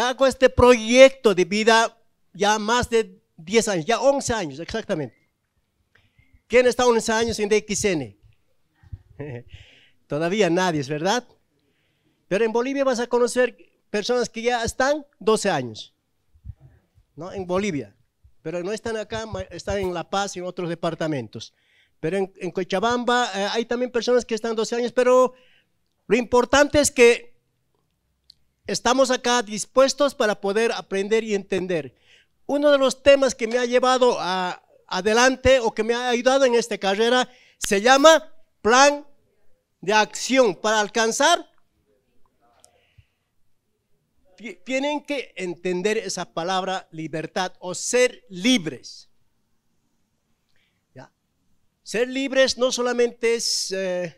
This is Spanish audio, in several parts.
hago este proyecto de vida ya más de 10 años, ya 11 años exactamente. ¿Quién está 11 años en DXN? Todavía nadie, verdad. Pero en Bolivia vas a conocer personas que ya están 12 años, ¿no? En Bolivia. Pero no están acá, están en La Paz y en otros departamentos. Pero en, Cochabamba eh, hay también personas que están 12 años, pero lo importante es que Estamos acá dispuestos para poder aprender y entender. Uno de los temas que me ha llevado a, adelante o que me ha ayudado en esta carrera se llama plan de acción para alcanzar. Tienen que entender esa palabra libertad o ser libres. Ser libres no solamente es eh,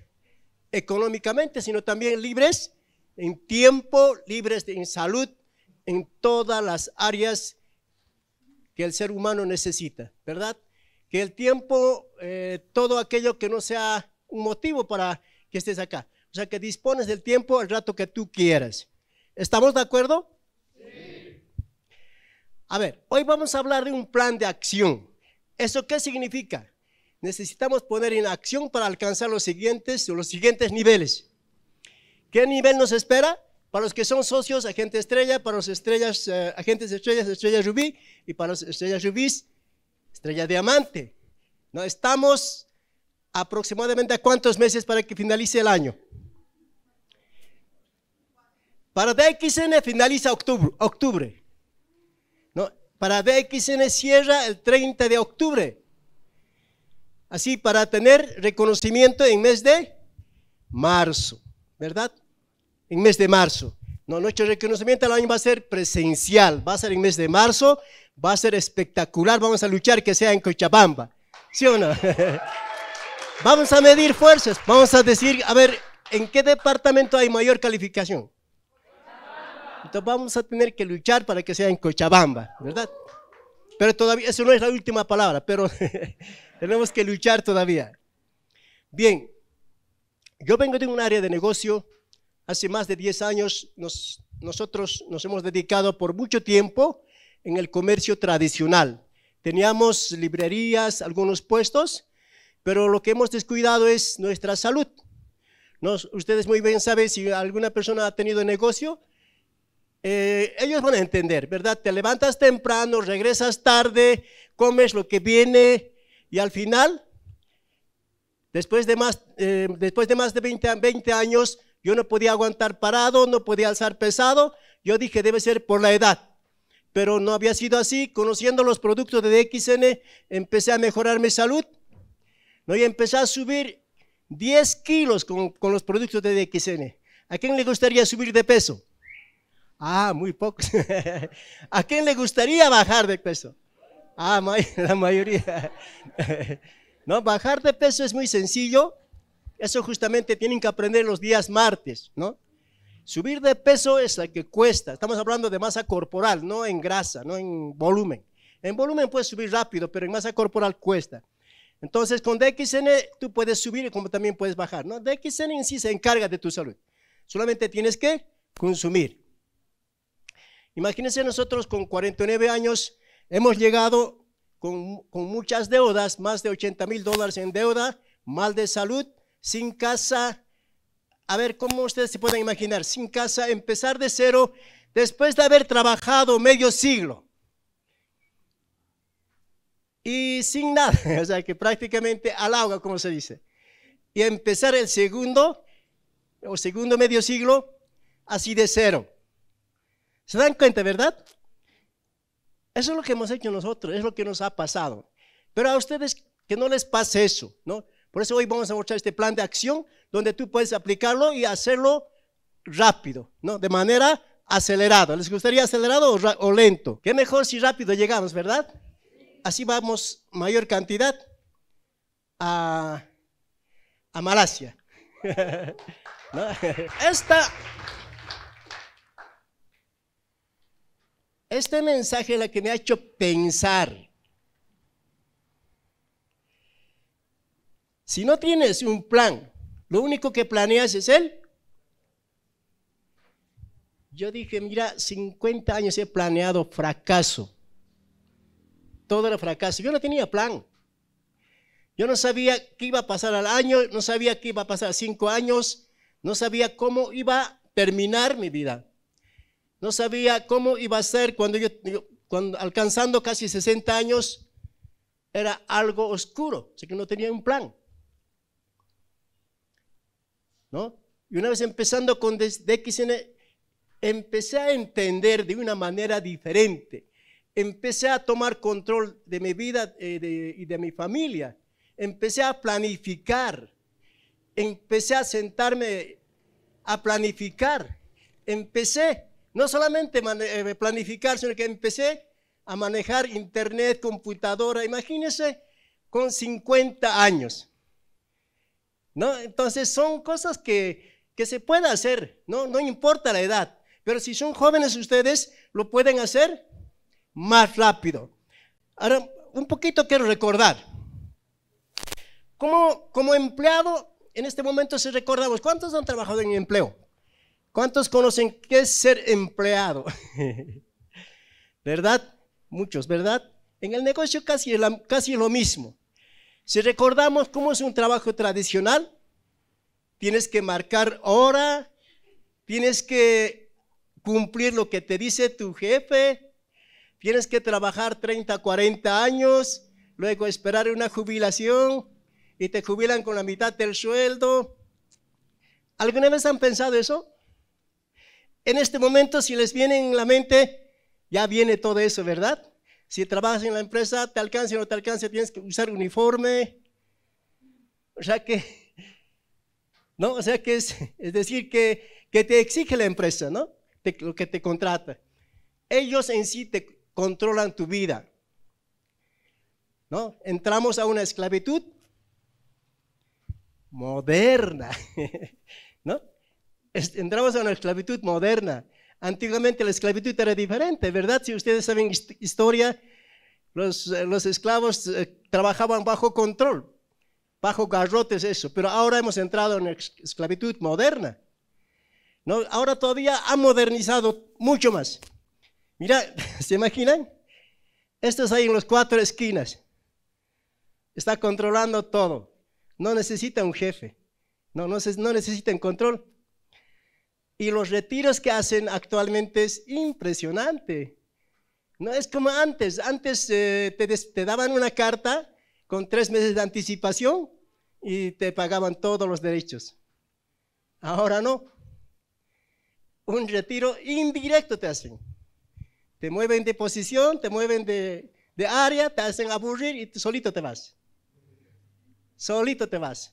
económicamente, sino también libres en tiempo, libres en salud, en todas las áreas que el ser humano necesita, ¿verdad? Que el tiempo, eh, todo aquello que no sea un motivo para que estés acá. O sea, que dispones del tiempo el rato que tú quieras. ¿Estamos de acuerdo? Sí. A ver, hoy vamos a hablar de un plan de acción. ¿Eso qué significa? Necesitamos poner en acción para alcanzar los siguientes, los siguientes niveles. ¿Qué nivel nos espera? Para los que son socios, agente estrella, para los estrellas, eh, agentes estrellas, estrella rubí, y para los estrellas rubíes, estrella diamante. ¿No? Estamos aproximadamente a cuántos meses para que finalice el año. Para DXN finaliza octubre, octubre. ¿no? Para DXN cierra el 30 de octubre. Así para tener reconocimiento en mes de marzo, ¿verdad? en mes de marzo. No, nuestro reconocimiento al año va a ser presencial, va a ser en mes de marzo, va a ser espectacular, vamos a luchar que sea en Cochabamba, ¿sí o no? vamos a medir fuerzas, vamos a decir, a ver, ¿en qué departamento hay mayor calificación? Entonces vamos a tener que luchar para que sea en Cochabamba, ¿verdad? Pero todavía, eso no es la última palabra, pero tenemos que luchar todavía. Bien, yo vengo de un área de negocio Hace más de 10 años nosotros nos hemos dedicado por mucho tiempo en el comercio tradicional. Teníamos librerías, algunos puestos, pero lo que hemos descuidado es nuestra salud. ustedes muy bien saben, si alguna persona ha tenido negocio, eh, ellos van a entender, ¿verdad? Te levantas temprano, regresas tarde, comes lo que viene y al final, después de más, eh, después de, más de 20, 20 años, yo no podía aguantar parado, no podía alzar pesado. Yo dije, debe ser por la edad. Pero no había sido así. Conociendo los productos de DXN, empecé a mejorar mi salud. ¿no? Y empecé a subir 10 kilos con, los productos de DXN. ¿A quién le gustaría subir de peso? Ah, muy pocos. ¿A quién le gustaría bajar de peso? Ah, la mayoría. no, bajar de peso es muy sencillo. Eso justamente tienen que aprender los días martes, ¿no? Subir de peso es la que cuesta. Estamos hablando de masa corporal, no en grasa, no en volumen. En volumen puedes subir rápido, pero en masa corporal cuesta. Entonces, con DXN tú puedes subir como también puedes bajar. ¿no? DXN en sí se encarga de tu salud. Solamente tienes que consumir. Imagínense nosotros con 49 años hemos llegado con, con muchas deudas, más de 80 mil dólares en deuda, mal de salud, sin casa. A ver, ¿cómo ustedes se pueden imaginar? Sin casa, empezar de cero después de haber trabajado medio siglo. Y sin nada, o sea que prácticamente al agua, como se dice. Y empezar el segundo, o segundo medio siglo, así de cero. ¿Se dan cuenta, verdad? Eso es lo que hemos hecho nosotros, es lo que nos ha pasado. Pero a ustedes que no les pase eso, ¿no? Por eso hoy vamos a mostrar este plan de acción donde tú puedes aplicarlo y hacerlo rápido, ¿no? De manera acelerada. ¿Les gustaría acelerado o, lento? Qué mejor si rápido llegamos, ¿verdad? Así vamos mayor cantidad a, Malasia. este mensaje es la que me ha hecho pensar Si no tienes un plan, lo único que planeas es él. Yo dije, mira, 50 años he planeado fracaso. Todo era fracaso. Yo no tenía plan. Yo no sabía qué iba a pasar al año, no sabía qué iba a pasar a cinco años, no sabía cómo iba a terminar mi vida. No sabía cómo iba a ser cuando yo, cuando, alcanzando casi 60 años, era algo oscuro, así que no tenía un plan. Y una vez empezando con DXN, e, empecé a entender de una manera diferente. Empecé a tomar control de mi vida eh, y de mi familia. Empecé a planificar. Empecé a sentarme a planificar. Empecé no solamente a eh, planificar, sino que empecé a manejar internet, computadora. Imagínense con 50 años. ¿no? Entonces son cosas que, se puede hacer, ¿no? importa la edad. Pero si son jóvenes ustedes, lo pueden hacer más rápido. Ahora, un poquito quiero recordar. Como, como empleado, en este momento si recordamos, ¿cuántos han trabajado en empleo? ¿Cuántos conocen qué es ser empleado? ¿Verdad? Muchos, ¿verdad? En el negocio casi, casi lo mismo. Si recordamos cómo es un trabajo tradicional, tienes que marcar hora, tienes que cumplir lo que te dice tu jefe, tienes que trabajar 30, 40 años, luego esperar una jubilación y te jubilan con la mitad del sueldo. ¿Alguna vez han pensado eso? En este momento, si les viene en la mente, ya viene todo eso, ¿verdad? Si trabajas en la empresa, te alcance o no te alcance, tienes que usar uniforme. O sea que, ¿no? O sea que es, decir, que, te exige la empresa, ¿no? lo que te contrata. Ellos en sí te controlan tu vida. ¿No? Entramos a una esclavitud moderna, ¿no? Entramos a una esclavitud moderna Antiguamente la esclavitud era diferente, ¿verdad? Si ustedes saben historia, los, eh, los esclavos eh, trabajaban bajo control, bajo garrotes, eso. Pero ahora hemos entrado en esclavitud moderna. ¿no? Ahora todavía ha modernizado mucho más. Mira, ¿se imaginan? Estos ahí en las cuatro esquinas. Está controlando todo. No necesita un jefe. No, no, no necesitan control. Y los retiros que hacen actualmente es impresionante. No es como antes. Antes eh, te, daban una carta con tres meses de anticipación y te pagaban todos los derechos. Ahora no. Un retiro indirecto te hacen. Te mueven de posición, te mueven de, de área, te hacen aburrir y solito te vas. Solito te vas.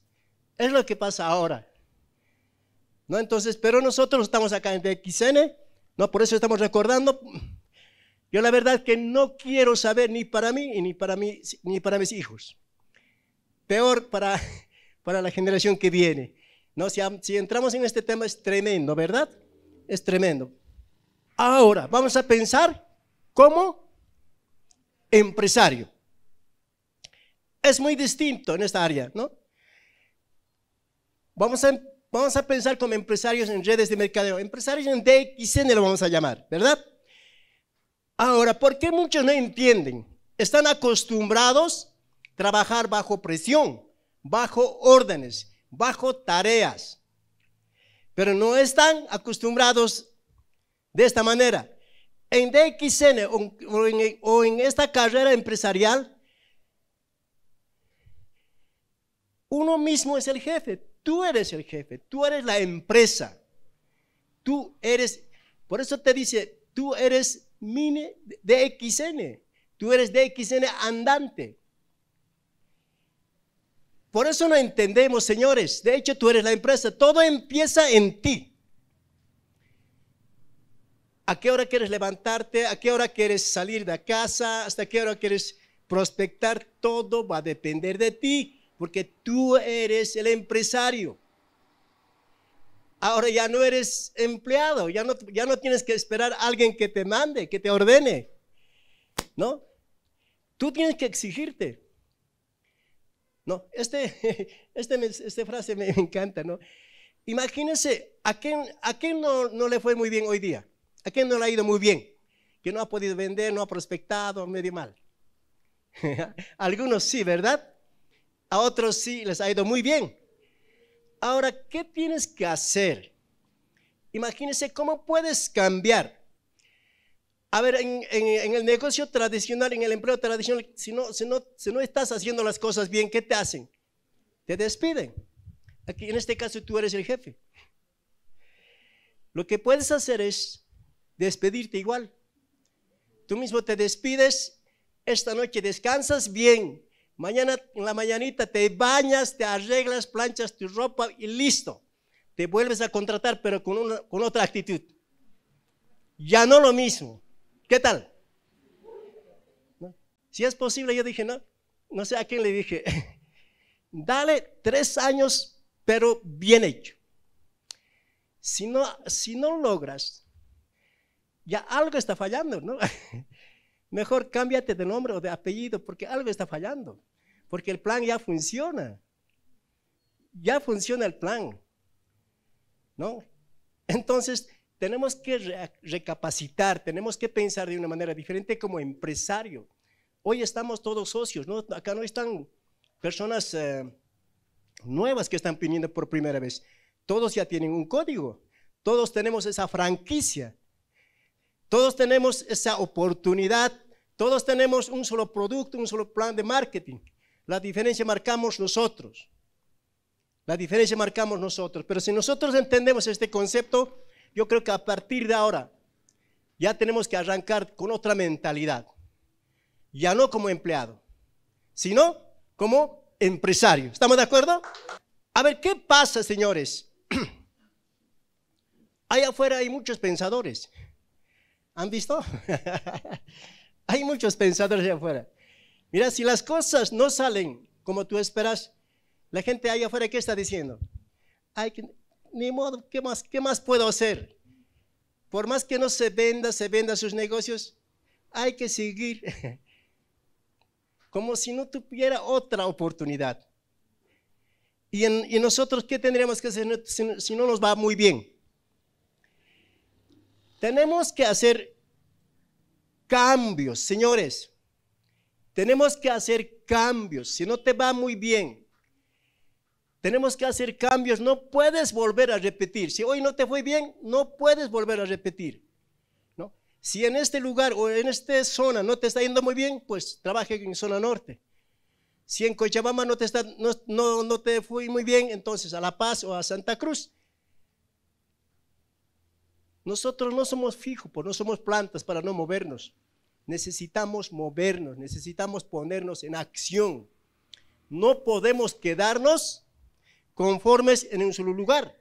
Es lo que pasa ahora. Entonces, pero nosotros estamos acá en DXN, ¿no? Por eso estamos recordando. Yo la verdad que no quiero saber ni para mí y ni para, mí, ni para mis hijos. Peor para, para la generación que viene. ¿no? Si, entramos en este tema es tremendo, ¿verdad? Es tremendo. Ahora, vamos a pensar como empresario. Es muy distinto en esta área, ¿no? Vamos a em, Vamos a pensar como empresarios en redes de mercadeo. Empresarios en DXN lo vamos a llamar, ¿verdad? Ahora, ¿por qué muchos no entienden? Están acostumbrados a trabajar bajo presión, bajo órdenes, bajo tareas. Pero no están acostumbrados de esta manera. En DXN o en, en esta carrera empresarial, uno mismo es el jefe. Tú eres el jefe, tú eres la empresa. Tú eres, por eso te dice, tú eres mini DXN, tú eres DXN andante. Por eso no entendemos, señores. De hecho, tú eres la empresa. Todo empieza en ti. ¿A qué hora quieres levantarte? ¿A qué hora quieres salir de casa? ¿Hasta qué hora quieres prospectar? Todo va a depender de ti porque tú eres el empresario. Ahora ya no eres empleado, ya no, ya no tienes que esperar a alguien que te mande, que te ordene. ¿No? Tú tienes que exigirte. No, este, este, este frase me, encanta, ¿no? Imagínense, ¿a quién, a quién no, no le fue muy bien hoy día? ¿A quién no le ha ido muy bien? Que no ha podido vender, no ha prospectado, medio mal. Algunos sí, ¿verdad? a otros sí les ha ido muy bien. Ahora, ¿qué tienes que hacer? Imagínese cómo puedes cambiar. A ver, en, el negocio tradicional, en el empleo tradicional, si no, no, no estás haciendo las cosas bien, ¿qué te hacen? Te despiden. Aquí, en este caso, tú eres el jefe. Lo que puedes hacer es despedirte igual. Tú mismo te despides, esta noche descansas bien, Mañana en la mañanita te bañas, te arreglas, planchas tu ropa y listo. Te vuelves a contratar, pero con, con otra actitud. Ya no lo mismo. ¿Qué tal? Si es posible, yo dije, no, no sé a quién le dije, dale tres años, pero bien hecho. Si no, si no logras, ya algo está fallando, ¿no? Mejor cámbiate de nombre o de apellido porque algo está fallando. Porque el plan ya funciona. Ya funciona el plan. ¿No? Entonces, tenemos que recapacitar, tenemos que pensar de una manera diferente como empresario. Hoy estamos todos socios, ¿no? Acá no están personas eh, nuevas que están pidiendo por primera vez. Todos ya tienen un código, todos tenemos esa franquicia, todos tenemos esa oportunidad, todos tenemos un solo producto, un solo plan de marketing. La diferencia marcamos nosotros. La diferencia marcamos nosotros. Pero si nosotros entendemos este concepto, yo creo que a partir de ahora ya tenemos que arrancar con otra mentalidad. Ya no como empleado, sino como empresario. ¿Estamos de acuerdo? A ver, ¿qué pasa, señores? Ahí afuera hay muchos pensadores. ¿Han visto? hay muchos pensadores allá afuera. Mira, si las cosas no salen como tú esperas, la gente allá afuera, ¿qué está diciendo? que, ni modo, ¿qué más, ¿qué más puedo hacer? Por más que no se venda, se venda sus negocios, hay que seguir. Como si no tuviera otra oportunidad. ¿Y, nosotros qué tendríamos que hacer si no nos va muy bien? Tenemos que hacer cambios, señores. Tenemos que hacer cambios. Si no te va muy bien, tenemos que hacer cambios. No puedes volver a repetir. Si hoy no te fue bien, no puedes volver a repetir. ¿no? Si en este lugar o en esta zona no te está yendo muy bien, pues trabaja en zona norte. Si en Cochabamba no te, está, no, no te fue muy bien, entonces a La Paz o a Santa Cruz. Nosotros no somos fijos, pues no somos plantas para no movernos necesitamos movernos, necesitamos ponernos en acción. No podemos quedarnos conformes en un solo lugar.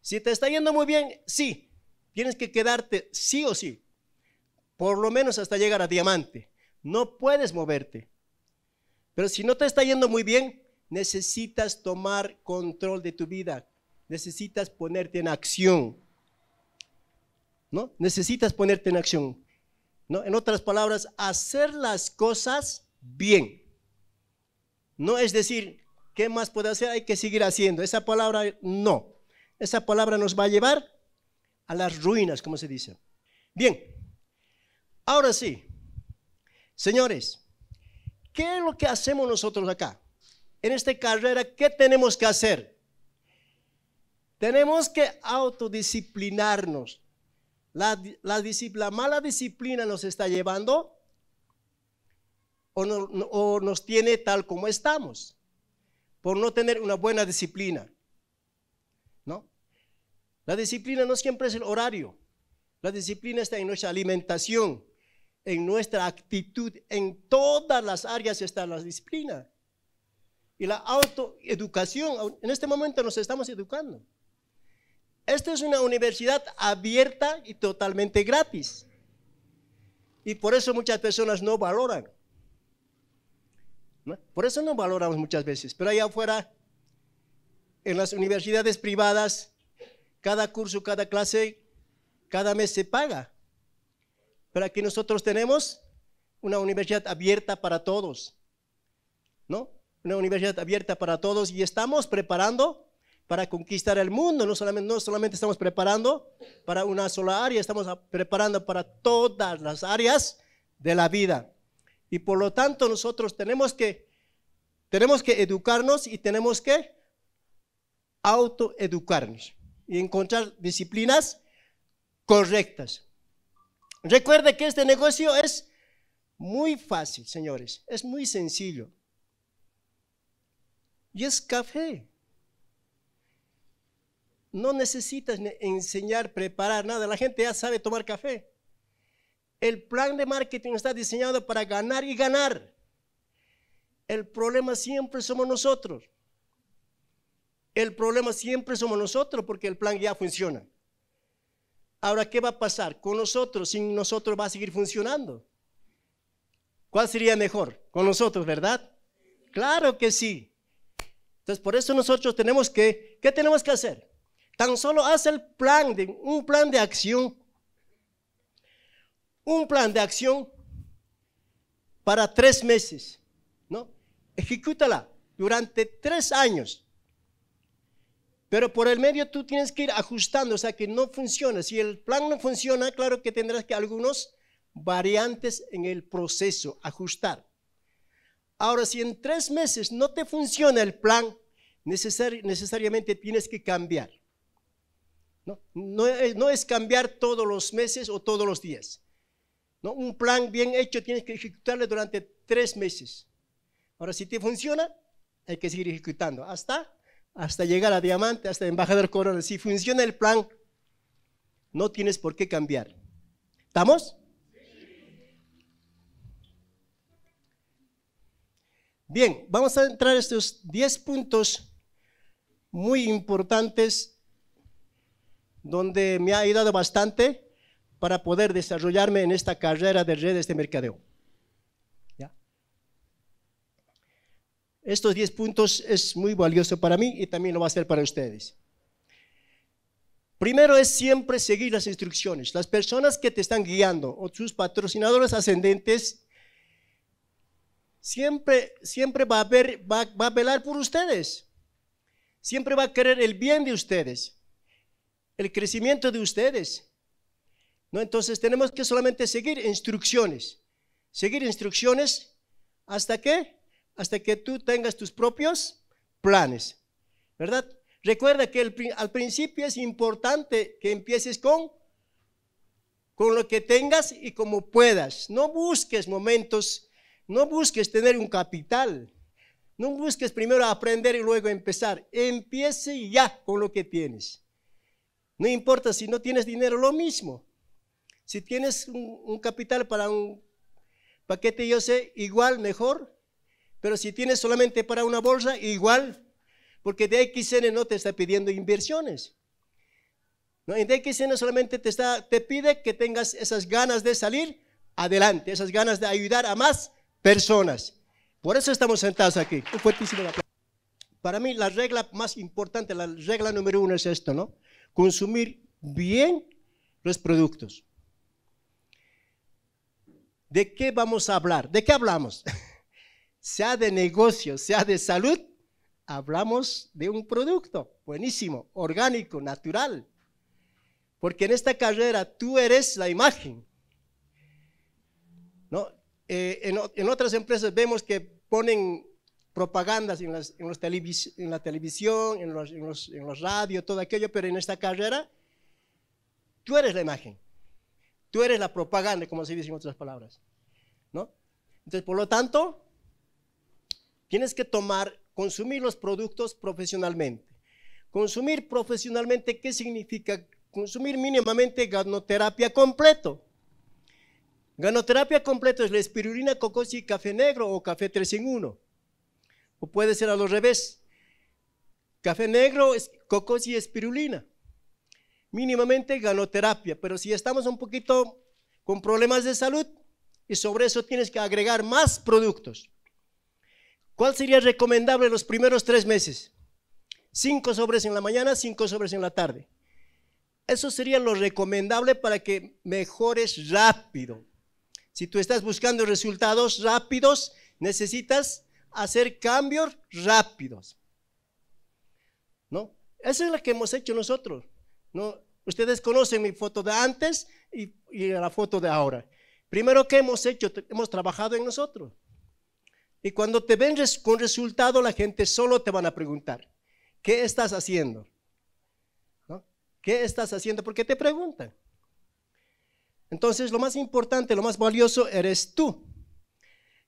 Si te está yendo muy bien, sí, tienes que quedarte sí o sí, por lo menos hasta llegar a diamante. No puedes moverte. Pero si no te está yendo muy bien, necesitas tomar control de tu vida, necesitas ponerte en acción. ¿No? Necesitas ponerte en acción. En otras palabras, hacer las cosas bien. No es decir, ¿qué más puede hacer? Hay que seguir haciendo. Esa palabra no. Esa palabra nos va a llevar a las ruinas, como se dice. Bien, ahora sí, señores, ¿qué es lo que hacemos nosotros acá? En esta carrera, ¿qué tenemos que hacer? Tenemos que autodisciplinarnos, la, mala disciplina nos está llevando o, nos tiene tal como estamos, por no tener una buena disciplina. ¿No? La disciplina no siempre es el horario. La disciplina está en nuestra alimentación, en nuestra actitud, en todas las áreas está la disciplina. Y la autoeducación, en este momento nos estamos educando. Esta es una universidad abierta y totalmente gratis. Y por eso muchas personas no valoran. Por eso no valoramos muchas veces. Pero allá afuera, en las universidades privadas, cada curso, cada clase, cada mes se paga. Pero aquí nosotros tenemos una universidad abierta para todos. ¿No? Una universidad abierta para todos y estamos preparando para conquistar el mundo. No solamente, estamos preparando para una sola área, estamos preparando para todas las áreas de la vida. Y por lo tanto nosotros tenemos que, tenemos que educarnos y tenemos que autoeducarnos y encontrar disciplinas correctas. Recuerde que este negocio es muy fácil, señores, es muy sencillo. Y es café. No necesitas enseñar, preparar nada. La gente ya sabe tomar café. El plan de marketing está diseñado para ganar y ganar. El problema siempre somos nosotros. El problema siempre somos nosotros porque el plan ya funciona. Ahora, ¿qué va a pasar con nosotros? Sin nosotros va a seguir funcionando. ¿Cuál sería mejor? Con nosotros, ¿verdad? Claro que sí. Entonces, por eso nosotros tenemos que, ¿qué tenemos que hacer? Tan solo hace el plan de, un plan de acción. Un plan de acción para tres meses. ¿no? Ejecútala durante tres años. Pero por el medio tú tienes que ir ajustando, o sea que no funciona. Si el plan no funciona, claro que tendrás que algunos variantes en el proceso, ajustar. Ahora, si en tres meses no te funciona el plan, necesariamente tienes que cambiar. No, no, es cambiar todos los meses o todos los días. ¿no? Un plan bien hecho tienes que ejecutarlo durante tres meses. Ahora, si te funciona, hay que seguir ejecutando hasta, hasta llegar a diamante, hasta embajador corona. Si funciona el plan, no tienes por qué cambiar. ¿Estamos? Bien, vamos a entrar a estos 10 puntos muy importantes donde me ha ayudado bastante para poder desarrollarme en esta carrera de redes de mercadeo. ¿Ya? Estos 10 puntos es muy valioso para mí y también lo va a ser para ustedes. Primero es siempre seguir las instrucciones. Las personas que te están guiando o sus patrocinadores ascendentes siempre, siempre va, a ver, va a velar por ustedes. Siempre va a querer el bien de ustedes el crecimiento de ustedes. ¿no? Entonces tenemos que solamente seguir instrucciones, seguir instrucciones hasta que, hasta que tú tengas tus propios planes, ¿verdad? Recuerda que al principio es importante que empieces con, con lo que tengas y como puedas. No busques momentos, no busques tener un capital, no busques primero aprender y luego empezar. Empiece ya con lo que tienes. No importa si no tienes dinero, lo mismo. Si tienes un, capital para un paquete, yo sé, igual, mejor. Pero si tienes solamente para una bolsa, igual. Porque de XN no te está pidiendo inversiones. ¿No? En DXN solamente te, está, te pide que tengas esas ganas de salir adelante, esas ganas de ayudar a más personas. Por eso estamos sentados aquí. Un fuertísimo Para mí la regla más importante, la regla número uno es esto, ¿no? consumir bien los productos. ¿De qué vamos a hablar? ¿De qué hablamos? sea de negocio, sea de salud, hablamos de un producto buenísimo, orgánico, natural. Porque en esta carrera tú eres la imagen. ¿No? Eh, en, otras empresas vemos que ponen propagandas en, los en la televisión, en los, radios, todo aquello, pero en esta carrera tú eres la imagen, tú eres la propaganda, como se dice en otras palabras. ¿no? Entonces, por lo tanto, tienes que tomar, consumir los productos profesionalmente. Consumir profesionalmente, ¿qué significa? Consumir mínimamente ganoterapia completo. Ganoterapia completo es la espirulina, cocos y café negro o café tres en 1. O puede ser a lo revés. Café negro, cocos y espirulina. Mínimamente ganoterapia, pero si estamos un poquito con problemas de salud y sobre eso tienes que agregar más productos. ¿Cuál sería recomendable los primeros tres meses? Cinco sobres en la mañana, cinco sobres en la tarde. Eso sería lo recomendable para que mejores rápido. Si tú estás buscando resultados rápidos, necesitas hacer cambios rápidos. ¿No? Eso es lo que hemos hecho nosotros. ¿no? Ustedes conocen mi foto de antes y, la foto de ahora. Primero, ¿qué hemos hecho? Hemos trabajado en nosotros. Y cuando te ven con resultado, la gente solo te van a preguntar, ¿qué estás haciendo? ¿Qué estás haciendo? Porque te preguntan. Entonces, lo más importante, lo más valioso eres tú.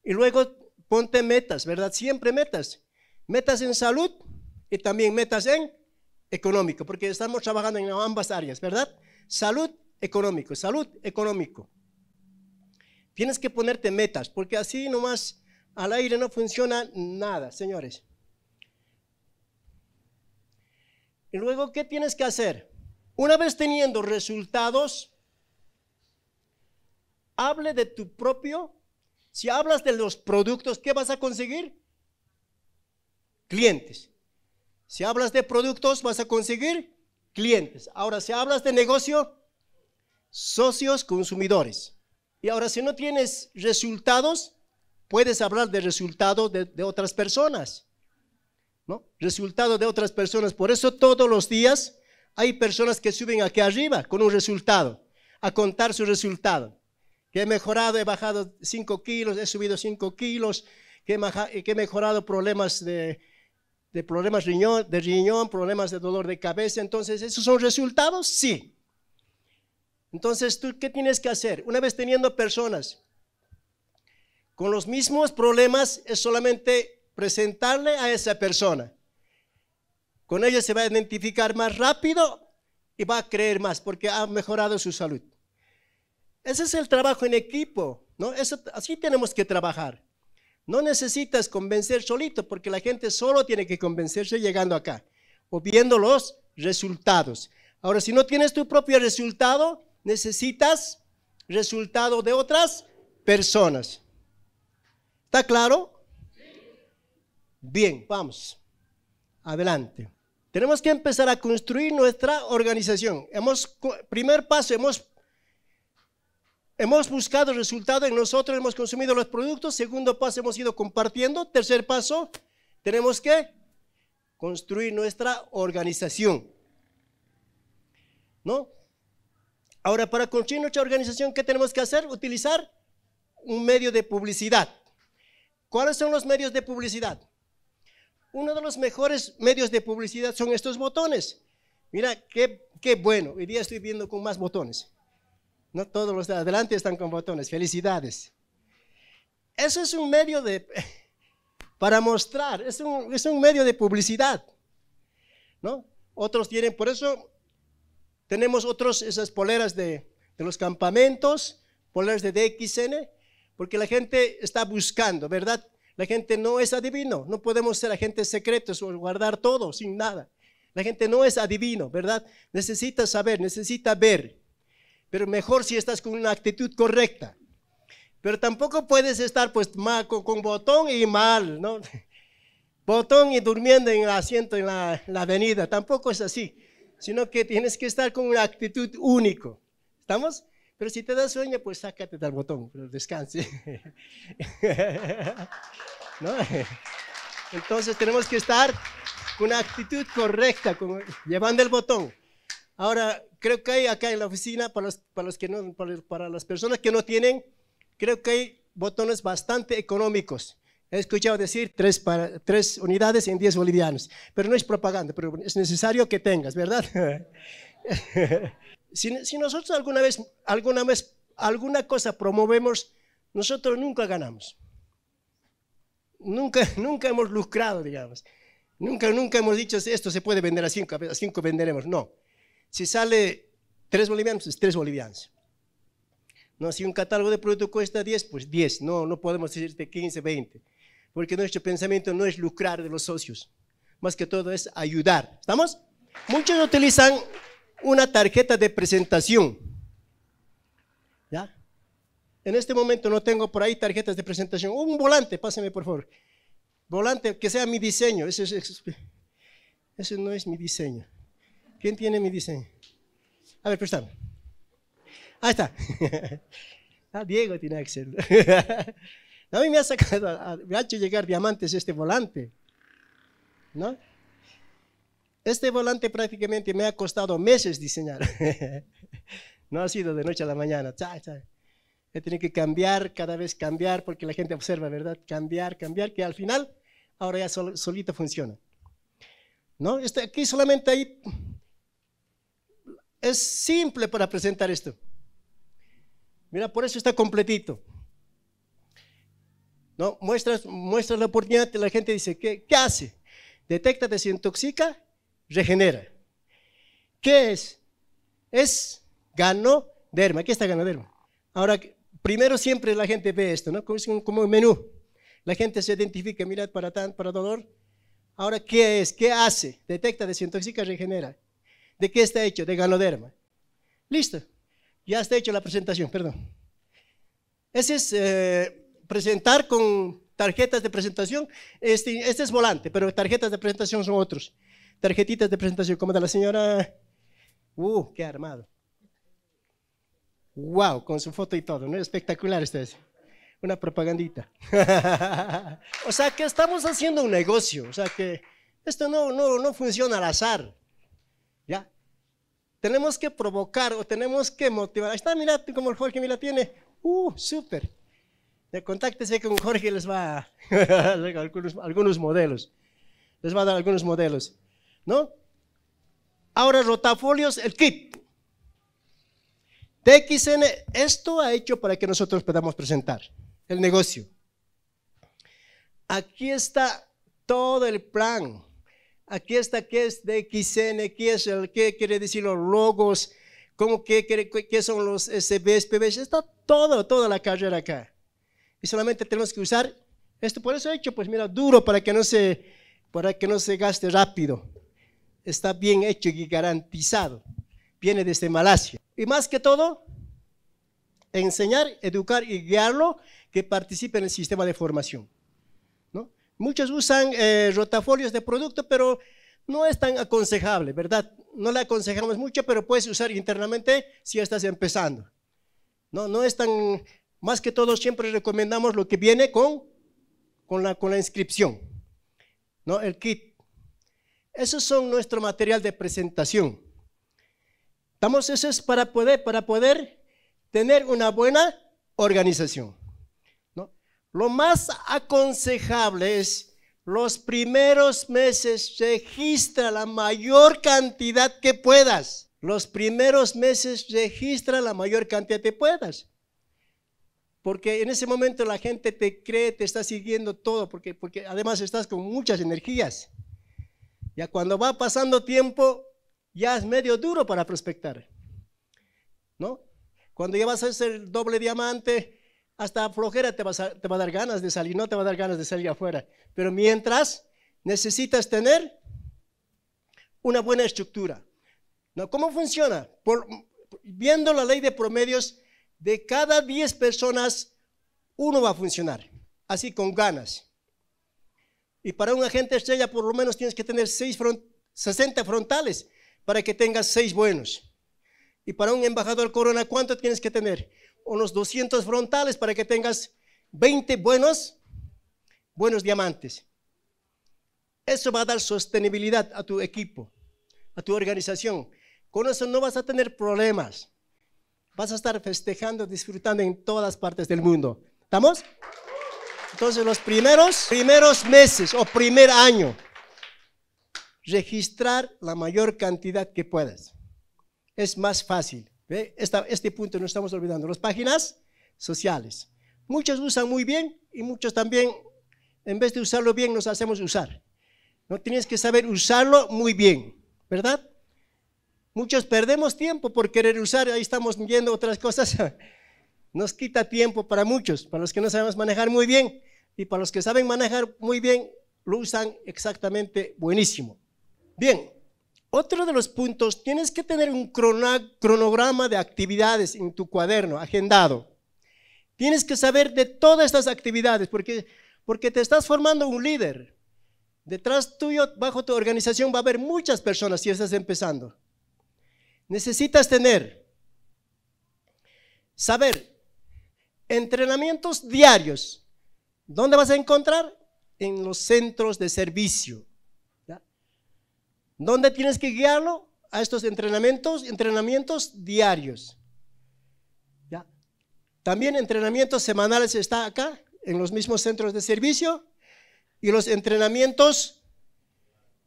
Y luego Ponte metas, ¿verdad? Siempre metas. Metas en salud y también metas en económico, porque estamos trabajando en ambas áreas, ¿verdad? Salud, económico, salud, económico. Tienes que ponerte metas, porque así nomás al aire no funciona nada, señores. Y luego, ¿qué tienes que hacer? Una vez teniendo resultados, hable de tu propio si hablas de los productos, ¿qué vas a conseguir? Clientes. Si hablas de productos, vas a conseguir clientes. Ahora, si hablas de negocio, socios consumidores. Y ahora, si no tienes resultados, puedes hablar de resultados de, otras personas. ¿No? Resultados de otras personas. Por eso todos los días hay personas que suben aquí arriba con un resultado, a contar su resultado he mejorado, he bajado 5 kilos, he subido 5 kilos, que he, mejorado problemas de, de problemas riñón, de riñón, problemas de dolor de cabeza. Entonces, ¿esos son resultados? Sí. Entonces, ¿tú qué tienes que hacer? Una vez teniendo personas con los mismos problemas, es solamente presentarle a esa persona. Con ella se va a identificar más rápido y va a creer más porque ha mejorado su salud. Ese es el trabajo en equipo, ¿no? así tenemos que trabajar. No necesitas convencer solito, porque la gente solo tiene que convencerse llegando acá o viendo los resultados. Ahora, si no tienes tu propio resultado, necesitas resultado de otras personas. ¿Está claro? Bien, vamos. Adelante. Tenemos que empezar a construir nuestra organización. Hemos, primer paso, hemos Hemos buscado resultado en nosotros, hemos consumido los productos. Segundo paso, hemos ido compartiendo. Tercer paso, tenemos que construir nuestra organización. ¿No? Ahora, para construir nuestra organización, ¿qué tenemos que hacer? Utilizar un medio de publicidad. ¿Cuáles son los medios de publicidad? Uno de los mejores medios de publicidad son estos botones. Mira, qué, qué bueno. Hoy día estoy viendo con más botones. No todos los de adelante están con botones. Felicidades. Eso es un medio de, para mostrar, es un, es un medio de publicidad. ¿no? Otros tienen, por eso tenemos otros, esas poleras de, de los campamentos, poleras de DXN, porque la gente está buscando, ¿verdad? La gente no es adivino, no podemos ser agentes secretos o guardar todo sin nada. La gente no es adivino, ¿verdad? Necesita saber, necesita ver pero mejor si estás con una actitud correcta. Pero tampoco puedes estar pues con, botón y mal, ¿no? Botón y durmiendo en el asiento en la, avenida, tampoco es así, sino que tienes que estar con una actitud único. ¿Estamos? Pero si te da sueño, pues sácate del botón, pero descanse. Entonces tenemos que estar con una actitud correcta, llevando el botón. Ahora, creo que hay acá en la oficina, para, los, para, que no, para, las personas que no tienen, creo que hay botones bastante económicos. He escuchado decir tres, para, tres unidades en 10 bolivianos, pero no es propaganda, pero es necesario que tengas, ¿verdad? si, nosotros alguna vez, alguna vez alguna cosa promovemos, nosotros nunca ganamos. Nunca, nunca hemos lucrado, digamos. Nunca, nunca hemos dicho, esto se puede vender a cinco, a cinco venderemos. No, si sale tres bolivianos, es 3 bolivianos. No, si un catálogo de producto cuesta 10, pues 10. No, no podemos decirte 15, 20. Porque nuestro pensamiento no es lucrar de los socios. Más que todo es ayudar. ¿Estamos? Muchos utilizan una tarjeta de presentación. ¿Ya? En este momento no tengo por ahí tarjetas de presentación. Un volante, pásame por favor. Volante que sea mi diseño. Ese no es mi diseño. ¿Quién tiene mi diseño? A ver, préstame. Ahí está. ah, Diego tiene Excel. a mí me ha sacado, hecho llegar diamantes este volante. ¿No? Este volante prácticamente me ha costado meses diseñar. no ha sido de noche a la mañana. He tenido que cambiar, cada vez cambiar, porque la gente observa, ¿verdad? Cambiar, cambiar, que al final ahora ya solito funciona. ¿No? Este, aquí solamente hay es simple para presentar esto. Mira, por eso está completito. No, muestras, la oportunidad, la gente dice, ¿qué, hace? Detecta, desintoxica, regenera. ¿Qué es? Es ganoderma. Aquí está ganoderma? Ahora, primero siempre la gente ve esto, ¿no? Como, como un menú. La gente se identifica, mira, para tan, para dolor. Ahora, ¿qué es? ¿Qué hace? Detecta, desintoxica, regenera. ¿De qué está hecho? De ganoderma. Listo. Ya está hecho la presentación, perdón. Ese es eh, presentar con tarjetas de presentación. Este, este, es volante, pero tarjetas de presentación son otros. Tarjetitas de presentación, como de la señora. Uh, qué armado. Wow, con su foto y todo, ¿no? Espectacular es, Una propagandita. o sea que estamos haciendo un negocio. O sea que esto no, no, no funciona al azar. ¿Ya? Tenemos que provocar o tenemos que motivar. Ahí está, mira, cómo el Jorge, mira, tiene. ¡Uh, súper! contáctese con Jorge, les va a algunos, algunos modelos. Les va a dar algunos modelos. ¿No? Ahora, rotafolios, el kit. TXN, esto ha hecho para que nosotros podamos presentar el negocio. Aquí está todo el plan Aquí está que es de XN, qué es el que quiere decir los logos, cómo que, que, son los SBs, PBs, está todo, toda la carrera acá. Y solamente tenemos que usar esto, por eso he hecho, pues mira, duro para que no se, para que no se gaste rápido. Está bien hecho y garantizado. Viene desde Malasia. Y más que todo, enseñar, educar y guiarlo que participe en el sistema de formación. Muchos usan eh, rotafolios de producto, pero no es tan aconsejable, ¿verdad? No le aconsejamos mucho, pero puedes usar internamente si estás empezando. No, no es tan, más que todo siempre recomendamos lo que viene con, con, la, con la inscripción, ¿no? El kit. Esos son nuestro material de presentación. Estamos, eso es para poder, para poder tener una buena organización. Lo más aconsejable es los primeros meses registra la mayor cantidad que puedas. Los primeros meses registra la mayor cantidad que puedas. Porque en ese momento la gente te cree, te está siguiendo todo, porque, porque además estás con muchas energías. Ya cuando va pasando tiempo, ya es medio duro para prospectar. ¿No? Cuando ya vas a ser doble diamante, hasta flojera te, va a dar ganas de salir, no te va a dar ganas de salir afuera. Pero mientras necesitas tener una buena estructura. ¿No? ¿Cómo funciona? viendo la ley de promedios, de cada 10 personas, uno va a funcionar, así con ganas. Y para un agente estrella, por lo menos tienes que tener seis 60 frontales para que tengas seis buenos. Y para un embajador corona, ¿cuánto tienes que tener? unos 200 frontales para que tengas 20 buenos, buenos diamantes. Eso va a dar sostenibilidad a tu equipo, a tu organización. Con eso no vas a tener problemas. Vas a estar festejando, disfrutando en todas partes del mundo. ¿Estamos? Entonces los primeros, primeros meses o primer año, registrar la mayor cantidad que puedas. Es más fácil este punto no estamos olvidando. Las páginas sociales. Muchos usan muy bien y muchos también, en vez de usarlo bien, nos hacemos usar. No tienes que saber usarlo muy bien, ¿verdad? Muchos perdemos tiempo por querer usar, ahí estamos viendo otras cosas. Nos quita tiempo para muchos, para los que no sabemos manejar muy bien y para los que saben manejar muy bien, lo usan exactamente buenísimo. Bien, otro de los puntos, tienes que tener un cronograma de actividades en tu cuaderno, agendado. Tienes que saber de todas estas actividades, porque, porque te estás formando un líder. Detrás tuyo, bajo tu organización, va a haber muchas personas si estás empezando. Necesitas tener, saber, entrenamientos diarios. ¿Dónde vas a encontrar? En los centros de servicio. ¿Dónde tienes que guiarlo? A estos entrenamientos, entrenamientos diarios. También entrenamientos semanales está acá, en los mismos centros de servicio, y los entrenamientos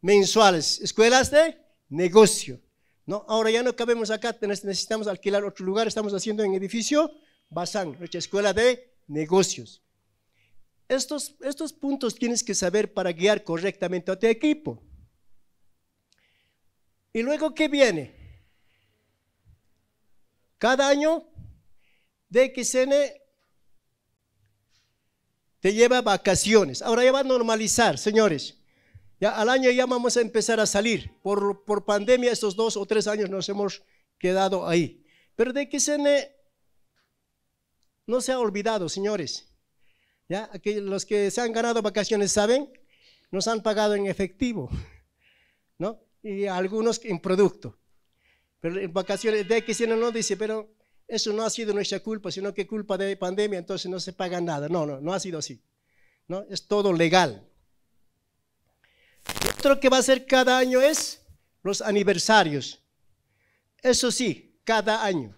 mensuales, escuelas de negocio. ¿no? Ahora ya no cabemos acá, necesitamos alquilar otro lugar, estamos haciendo en edificio Bazán, nuestra escuela de negocios. Estos, estos puntos tienes que saber para guiar correctamente a tu equipo. ¿Y luego qué viene? Cada año DXN te lleva vacaciones. Ahora ya va a normalizar, señores. Ya al año ya vamos a empezar a salir. Por, por pandemia estos dos o tres años nos hemos quedado ahí. Pero DXN no se ha olvidado, señores. Ya aquellos los que se han ganado vacaciones saben, nos han pagado en efectivo, ¿no? y algunos en producto. Pero en vacaciones, de que si no, no dice, pero eso no ha sido nuestra culpa, sino que culpa de pandemia, entonces no se paga nada. No, no, no ha sido así. ¿no? Es todo legal. Otro que va a ser cada año es los aniversarios. Eso sí, cada año.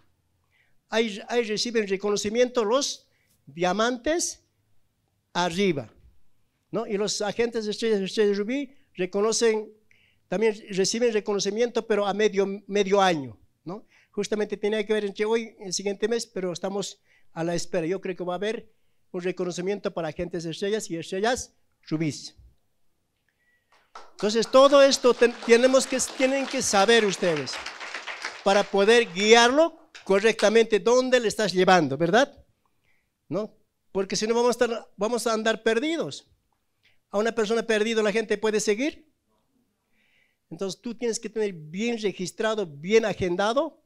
Ahí, reciben reconocimiento los diamantes arriba. ¿no? Y los agentes de Estrella, Rubí reconocen también reciben reconocimiento, pero a medio, medio año, ¿no? Justamente tiene que ver entre hoy y el siguiente mes, pero estamos a la espera. Yo creo que va a haber un reconocimiento para agentes de estrellas y estrellas rubíes. Entonces, todo esto tenemos que, tienen que saber ustedes para poder guiarlo correctamente dónde le estás llevando, ¿verdad? ¿No? Porque si no vamos a, vamos a andar perdidos. A una persona perdida la gente puede seguir, entonces tú tienes que tener bien registrado, bien agendado,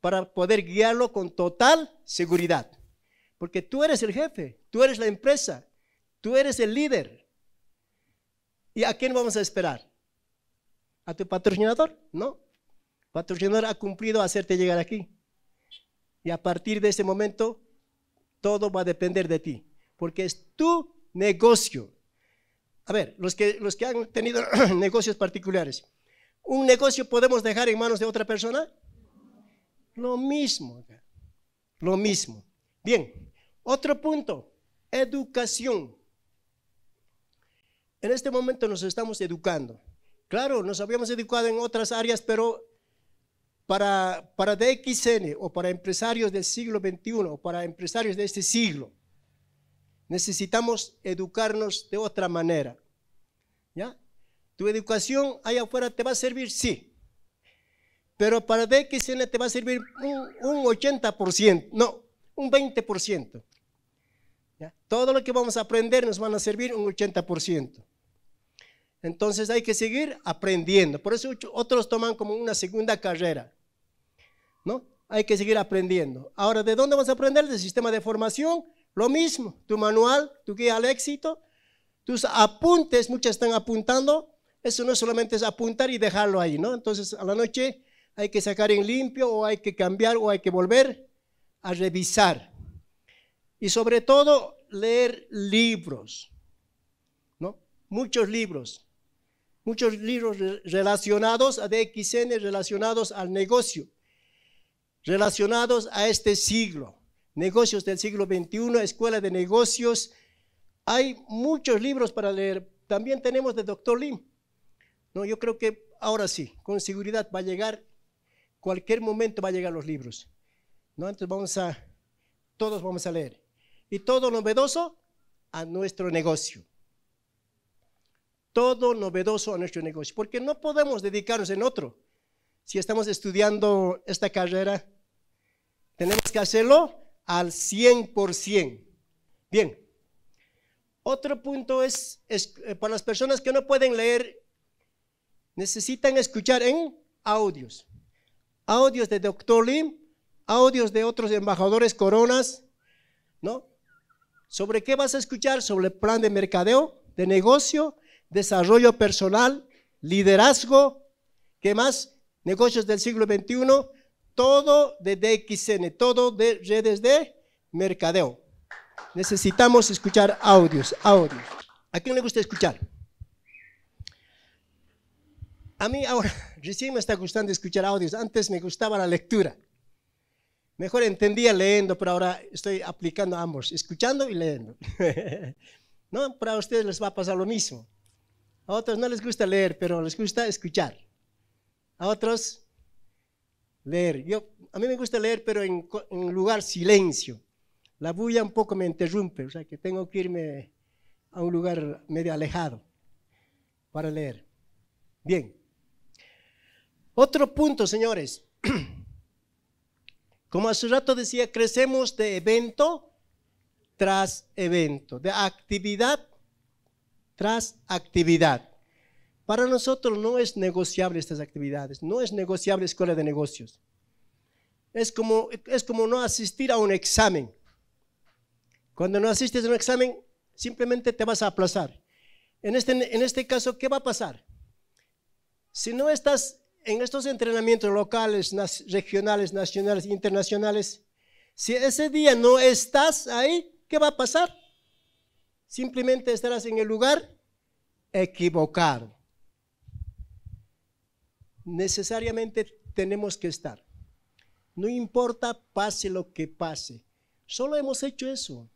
para poder guiarlo con total seguridad. Porque tú eres el jefe, tú eres la empresa, tú eres el líder. ¿Y a quién vamos a esperar? ¿A tu patrocinador? No. Patrocinador ha cumplido hacerte llegar aquí. Y a partir de ese momento, todo va a depender de ti, porque es tu negocio. A ver, los que, los que han tenido negocios particulares, un negocio podemos dejar en manos de otra persona? Lo mismo, lo mismo. Bien, otro punto, educación. En este momento nos estamos educando. Claro, nos habíamos educado en otras áreas, pero para, para DXN o para empresarios del siglo XXI o para empresarios de este siglo, necesitamos educarnos de otra manera. ¿Tu educación ahí afuera te va a servir? Sí. Pero para DXN te va a servir un, 80%, no, un 20%. Todo lo que vamos a aprender nos van a servir un 80%. Entonces hay que seguir aprendiendo. Por eso otros toman como una segunda carrera. ¿No? Hay que seguir aprendiendo. Ahora, ¿de dónde vas a aprender? Del sistema de formación. Lo mismo, tu manual, tu guía al éxito, tus apuntes, muchas están apuntando, eso no solamente es apuntar y dejarlo ahí, ¿no? Entonces a la noche hay que sacar en limpio o hay que cambiar o hay que volver a revisar. Y sobre todo leer libros, ¿no? Muchos libros, muchos libros relacionados a DXN, relacionados al negocio, relacionados a este siglo, negocios del siglo XXI, escuela de negocios. Hay muchos libros para leer. También tenemos de Dr. Lim no, yo creo que ahora sí, con seguridad va a llegar, cualquier momento va a llegar los libros. ¿no? Entonces vamos a, todos vamos a leer. Y todo novedoso a nuestro negocio. Todo novedoso a nuestro negocio, porque no podemos dedicarnos en otro. Si estamos estudiando esta carrera, tenemos que hacerlo al 100%. Bien. Otro punto es, es eh, para las personas que no pueden leer necesitan escuchar en audios. Audios de Dr. Lim, audios de otros embajadores coronas, ¿no? ¿Sobre qué vas a escuchar? Sobre el plan de mercadeo, de negocio, desarrollo personal, liderazgo, ¿qué más? Negocios del siglo XXI, todo de DXN, todo de redes de mercadeo. Necesitamos escuchar audios, audios. ¿A quién le gusta escuchar? A mí ahora recién me está gustando escuchar audios. Antes me gustaba la lectura. Mejor entendía leyendo, pero ahora estoy aplicando ambos, escuchando y leyendo. no, para ustedes les va a pasar lo mismo. A otros no les gusta leer, pero les gusta escuchar. A otros leer. Yo, a mí me gusta leer, pero en, en lugar silencio. La bulla un poco me interrumpe, o sea que tengo que irme a un lugar medio alejado para leer. Bien. Otro punto, señores. Como hace rato decía, crecemos de evento tras evento, de actividad tras actividad. Para nosotros no es negociable estas actividades, no es negociable escuela de negocios. Es como, es como no asistir a un examen. Cuando no asistes a un examen, simplemente te vas a aplazar. En este, en este caso, ¿qué va a pasar? Si no estás en estos entrenamientos locales, regionales, nacionales, internacionales, si ese día no estás ahí, ¿qué va a pasar? Simplemente estarás en el lugar equivocado. Necesariamente tenemos que estar. No importa pase lo que pase. Solo hemos hecho eso.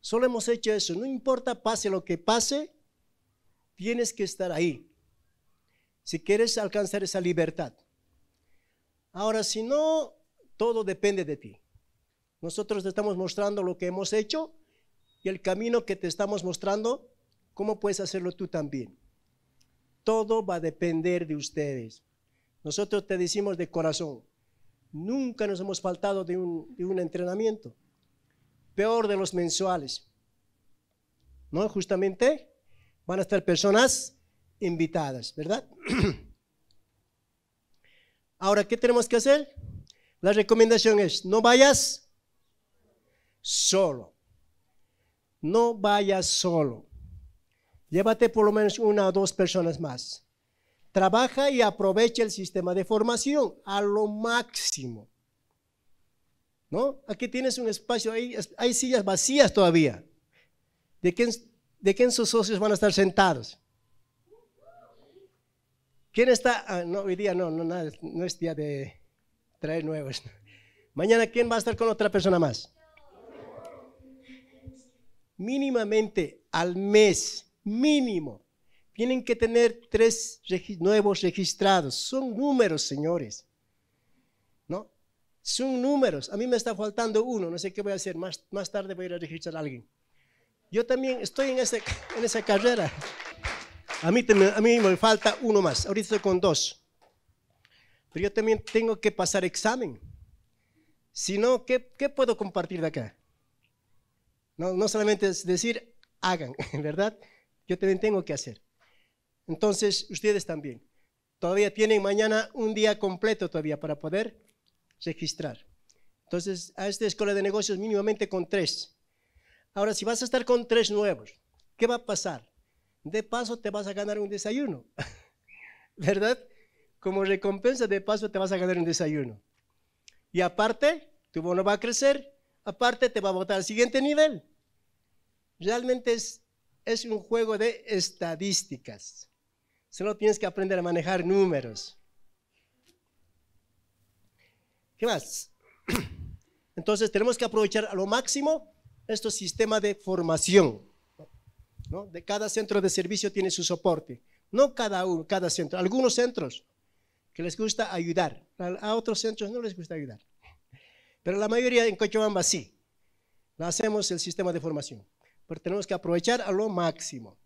Solo hemos hecho eso. No importa pase lo que pase, tienes que estar ahí si quieres alcanzar esa libertad. Ahora, si no, todo depende de ti. Nosotros te estamos mostrando lo que hemos hecho y el camino que te estamos mostrando, cómo puedes hacerlo tú también. Todo va a depender de ustedes. Nosotros te decimos de corazón, nunca nos hemos faltado de un, entrenamiento, peor de los mensuales. ¿No? Justamente van a estar personas invitadas, ¿verdad? Ahora, ¿qué tenemos que hacer? La recomendación es, no vayas solo. No vayas solo. Llévate por lo menos una o dos personas más. Trabaja y aprovecha el sistema de formación a lo máximo. ¿No? Aquí tienes un espacio, hay, hay sillas vacías todavía. ¿De quién, ¿De quién sus socios van a estar sentados? ¿Quién está? Ah, no, hoy día no, no, es día de traer nuevos. Mañana, ¿quién va a estar con otra persona más? Mínimamente al mes, mínimo, tienen que tener tres nuevos registrados. Son números, señores. ¿No? Son números. A mí me está faltando uno. No sé qué voy a hacer. Más, tarde voy a ir a registrar a alguien. Yo también estoy en, en esa carrera. A mí, a mí me falta uno más. Ahorita estoy con dos. Pero yo también tengo que pasar examen. Si no, ¿qué, puedo compartir de acá? No, solamente es decir, hagan, ¿verdad? Yo también tengo que hacer. Entonces, ustedes también. Todavía tienen mañana un día completo todavía para poder registrar. Entonces, a esta escuela de negocios mínimamente con tres. Ahora, si vas a estar con tres nuevos, ¿qué va a pasar? de paso te vas a ganar un desayuno, ¿verdad? Como recompensa de paso te vas a ganar un desayuno. Y aparte, tu bono va a crecer, aparte te va a botar al siguiente nivel. Realmente es, un juego de estadísticas. Solo tienes que aprender a manejar números. ¿Qué más? Entonces tenemos que aprovechar a lo máximo estos sistemas de formación. De cada centro de servicio tiene su soporte. No cada uno, cada centro. Algunos centros que les gusta ayudar. A otros centros no les gusta ayudar. Pero la mayoría en Cochabamba sí. Lo hacemos el sistema de formación. Pero tenemos que aprovechar a lo máximo.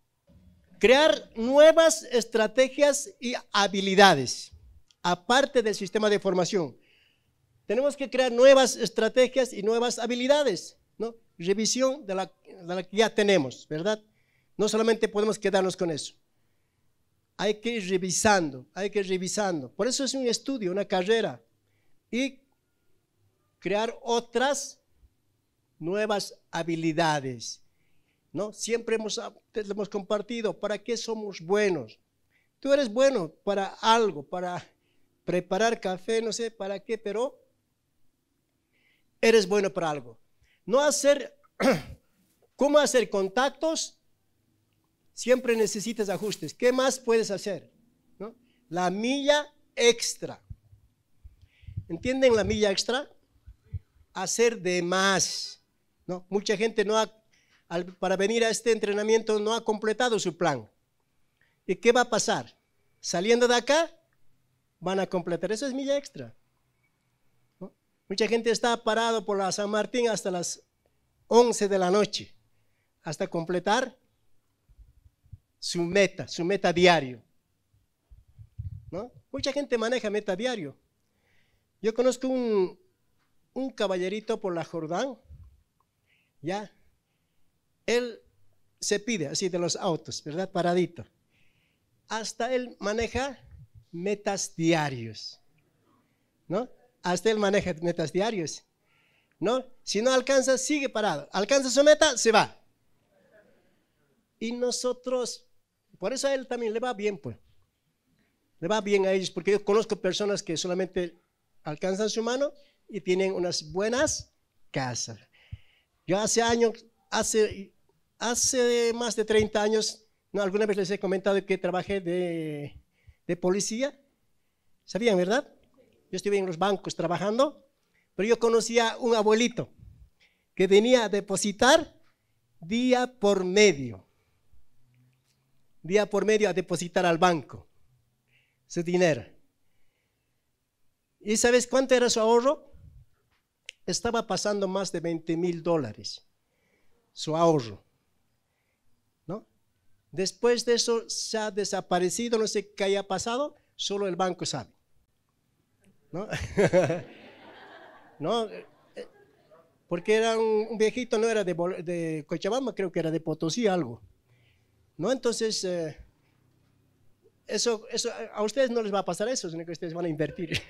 Crear nuevas estrategias y habilidades, aparte del sistema de formación. Tenemos que crear nuevas estrategias y nuevas habilidades, ¿no? Revisión de la que ya tenemos, ¿verdad? No solamente podemos quedarnos con eso. Hay que ir revisando, hay que ir revisando. Por eso es un estudio, una carrera. Y crear otras nuevas habilidades. ¿no? Siempre hemos, hemos compartido para qué somos buenos. Tú eres bueno para algo, para preparar café, no sé para qué, pero eres bueno para algo. No hacer, ¿cómo hacer contactos? siempre necesitas ajustes. ¿Qué más puedes hacer? La milla extra. ¿Entienden la milla extra? Hacer de más. Mucha gente no ha, para venir a este entrenamiento no ha completado su plan. ¿Y qué va a pasar? Saliendo de acá, van a completar. Eso es milla extra. Mucha gente está parado por la San Martín hasta las 11 de la noche, hasta completar su meta, su meta diario. ¿no? Mucha gente maneja meta diario. Yo conozco un, caballerito por la Jordán, ya, él se pide así de los autos, ¿verdad? Paradito. Hasta él maneja metas diarios, ¿no? Hasta él maneja metas diarios, ¿no? Si no alcanza, sigue parado. Alcanza su meta, se va. Y nosotros por eso a él también le va bien, pues. Le va bien a ellos, porque yo conozco personas que solamente alcanzan su mano y tienen unas buenas casas. Yo hace años, hace, más de 30 años, no, alguna vez les he comentado que trabajé de, policía. ¿Sabían, verdad? Yo estuve en los bancos trabajando, pero yo conocía un abuelito que venía a depositar día por medio día por medio a depositar al banco su dinero. ¿Y sabes cuánto era su ahorro? Estaba pasando más de 20 mil dólares su ahorro. ¿no? Después de eso se ha desaparecido, no sé qué haya pasado, solo el banco sabe. ¿no? Eh, porque era un viejito, no era de, de Cochabamba, creo que era de Potosí, algo. ¿No? Entonces, eh, eso, eso, a ustedes no les va a pasar eso, sino que ustedes van a invertir.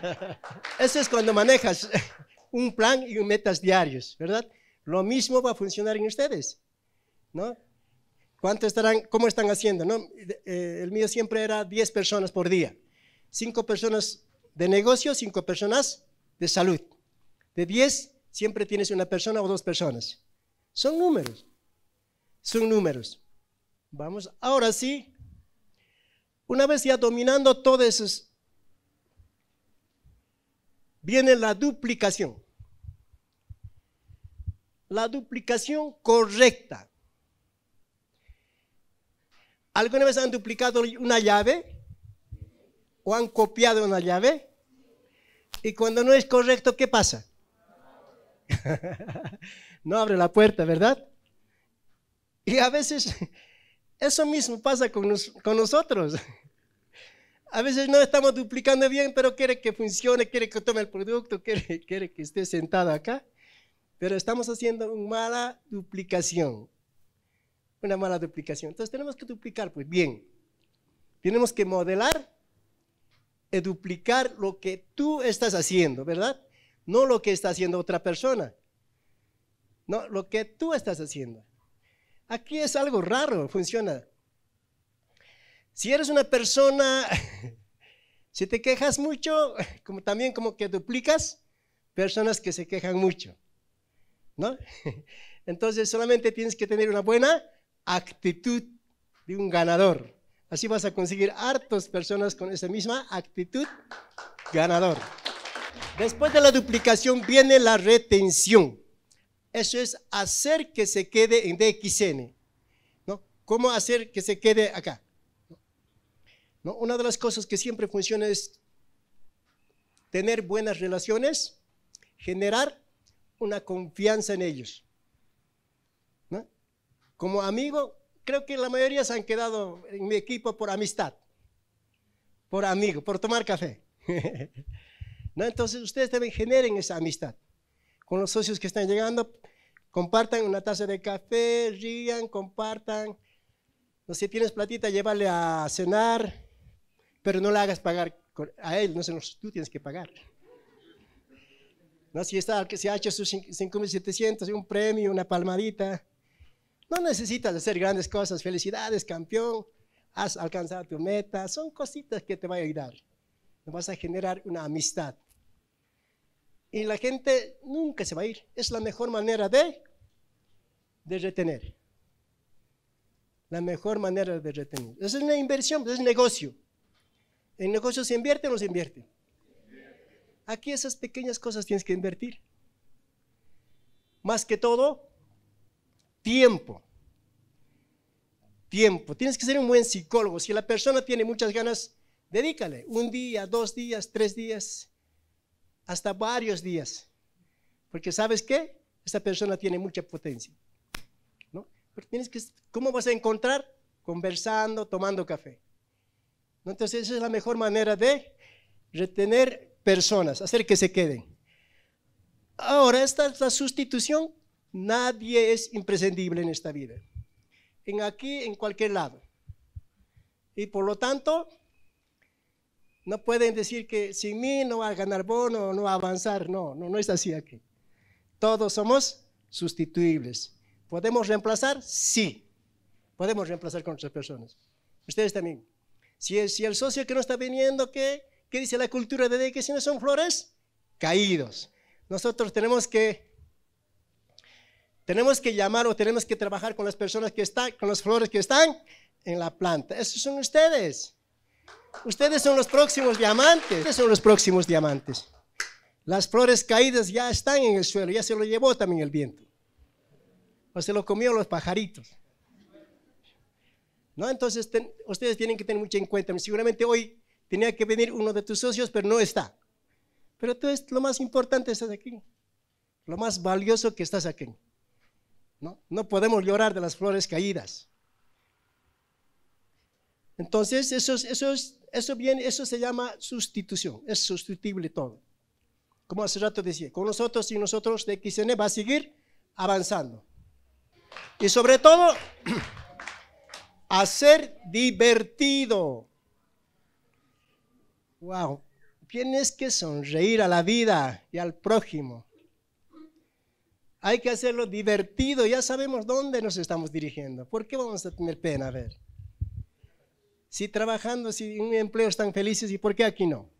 eso es cuando manejas un plan y metas diarios, ¿verdad? Lo mismo va a funcionar en ustedes, ¿no? estarán, cómo están haciendo, no? Eh, el mío siempre era 10 personas por día. 5 personas de negocio, 5 personas de salud. De 10 siempre tienes una persona o dos personas. Son números. Son números. Vamos, ahora sí, una vez ya dominando todo eso, viene la duplicación. La duplicación correcta. ¿Alguna vez han duplicado una llave? ¿O han copiado una llave? Y cuando no es correcto, ¿qué pasa? no abre la puerta, ¿verdad? Y a veces eso mismo pasa con, nosotros. A veces no estamos duplicando bien, pero quiere que funcione, quiere que tome el producto, quiere, quiere que esté sentado acá. Pero estamos haciendo una mala duplicación. Una mala duplicación. Entonces tenemos que duplicar, pues bien. Tenemos que modelar y duplicar lo que tú estás haciendo, ¿verdad? No lo que está haciendo otra persona. No, lo que tú estás haciendo. Aquí es algo raro, funciona. Si eres una persona, si te quejas mucho, como, también como que duplicas personas que se quejan mucho, ¿no? Entonces solamente tienes que tener una buena actitud de un ganador. Así vas a conseguir hartos personas con esa misma actitud ganador. Después de la duplicación viene la retención. Eso es hacer que se quede en DXN. ¿no? ¿Cómo hacer que se quede acá? ¿No? Una de las cosas que siempre funciona es tener buenas relaciones, generar una confianza en ellos. Como amigo, creo que la mayoría se han quedado en mi equipo por amistad, por amigo, por tomar café. ¿No? Entonces ustedes también generen esa amistad con los socios que están llegando. Compartan una taza de café, rían, compartan. No sé, tienes platita, llévale a cenar, pero no le hagas pagar a él, no sé, tú tienes que pagar. No, si está, que se ha hecho sus 5.700, un premio, una palmadita. No necesitas hacer grandes cosas. Felicidades, campeón. Has alcanzado tu meta. Son cositas que te van a ayudar. Vas a generar una amistad y la gente nunca se va a ir. Es la mejor manera de, de retener. La mejor manera de retener. Es una inversión, es negocio. ¿En negocio se invierte o no se invierte? Aquí esas pequeñas cosas tienes que invertir. Más que todo, tiempo. Tiempo. Tienes que ser un buen psicólogo. Si la persona tiene muchas ganas, dedícale un día, dos días, tres días hasta varios días. Porque sabes qué? Esta persona tiene mucha potencia. ¿no? tienes que, ¿Cómo vas a encontrar? Conversando, tomando café. Entonces esa es la mejor manera de retener personas, hacer que se queden. Ahora, esta sustitución. Nadie es imprescindible en esta vida. En aquí, en cualquier lado. Y por lo tanto, no pueden decir que sin mí no va a ganar bono, no va a avanzar. No, no, no es así aquí. Todos somos sustituibles. ¿Podemos reemplazar? Sí. Podemos reemplazar con otras personas. Ustedes también. Si, el, el socio que no está viniendo, ¿qué? ¿Qué dice la cultura de que si no son flores? Caídos. Nosotros tenemos que tenemos que llamar o tenemos que trabajar con las personas que están, con las flores que están en la planta. Esos son ustedes. Ustedes son los próximos diamantes. Ustedes son los próximos diamantes. Las flores caídas ya están en el suelo, ya se lo llevó también el viento. O se lo comió los pajaritos. ¿No? Entonces, ustedes tienen que tener mucho en cuenta. Seguramente hoy tenía que venir uno de tus socios, pero no está. Pero es lo más importante estás aquí. Lo más valioso que estás aquí. ¿No? no podemos llorar de las flores caídas. Entonces, eso, eso, eso, bien eso se llama sustitución, es sustituible todo. Como hace rato decía, con nosotros y nosotros de XN va a seguir avanzando. Y sobre todo, hacer divertido. Wow, tienes que sonreír a la vida y al prójimo. Hay que hacerlo divertido, ya sabemos dónde nos estamos dirigiendo. ¿Por qué vamos a tener pena? A ver. Si trabajando, si en un empleo están felices, ¿y por qué aquí no?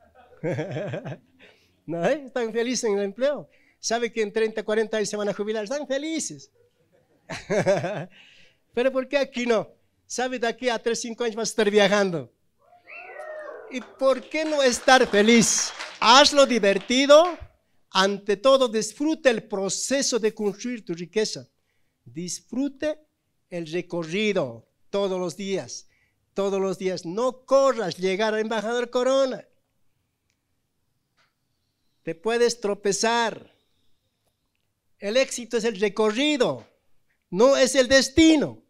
¿No? Eh? Están felices en el empleo. Sabe que en 30, 40 años se van a jubilar, están felices. Pero ¿por qué aquí no? Sabe de aquí a 3, 5 años vas a estar viajando. ¿Y por qué no estar feliz? Hazlo divertido. Ante todo, disfrute el proceso de construir tu riqueza. Disfrute el recorrido todos los días todos los días. No corras llegar a embajador Corona. Te puedes tropezar. El éxito es el recorrido, no es el destino.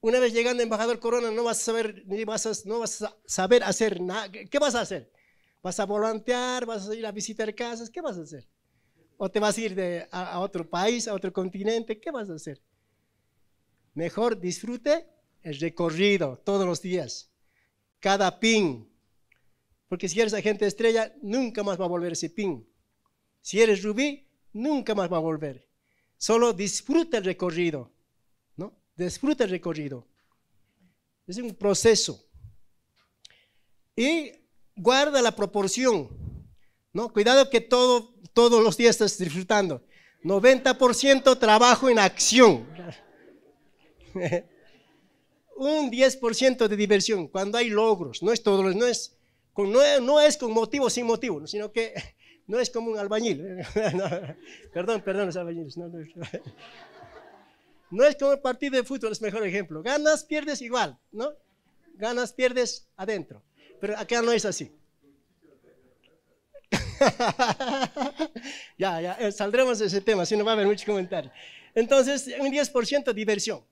Una vez llegando a embajador Corona no vas a saber, ni vas a, no vas a saber hacer nada. ¿Qué vas a hacer? ¿Vas a volantear? ¿Vas a ir a visitar casas? ¿Qué vas a hacer? ¿O te vas a ir de, a otro país, a otro continente? ¿Qué vas a hacer? Mejor disfrute el recorrido todos los días, cada pin. Porque si eres agente estrella, nunca más va a volver ese pin. Si eres rubí, nunca más va a volver. Solo disfruta el recorrido, ¿no? Disfruta el recorrido. Es un proceso. Y guarda la proporción, ¿no? Cuidado que todo, todos los días estás disfrutando. 90% trabajo en acción. un 10% de diversión cuando hay logros. No es todo, no es, con, no, es con motivo sin motivo, sino que no es como un albañil. ¿eh? perdón, perdón los albañiles. No, es como el partido de fútbol, es mejor ejemplo. Ganas, pierdes igual, ¿no? Ganas, pierdes adentro. Pero acá no es así. ya, ya, eh, saldremos de ese tema, si no va a haber muchos comentarios. Entonces, un 10% de diversión.